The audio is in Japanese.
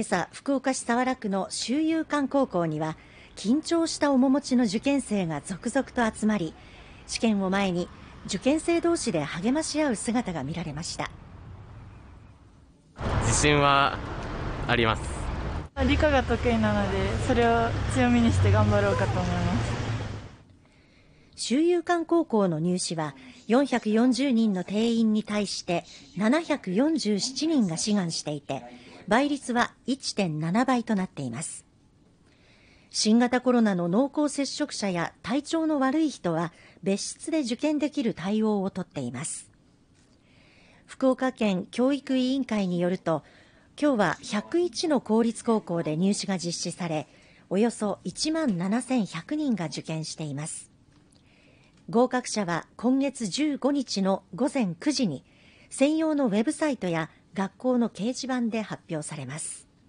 今朝福岡市早良区の周遊館高校には緊張した面持ちの受験生が続々と集まり試験を前に受験生同士で励まし合う姿が見られました自信はあります理科が得意なのでそれを強みにして頑張ろうかと思います周遊館高校の入試は440人の定員に対して747人が志願していて倍率は1.7倍となっています新型コロナの濃厚接触者や体調の悪い人は別室で受験できる対応をとっています福岡県教育委員会によると今日は101の公立高校で入試が実施されおよそ1万7100人が受験しています合格者は今月15日の午前9時に専用のウェブサイトや学校の掲示板で発表されます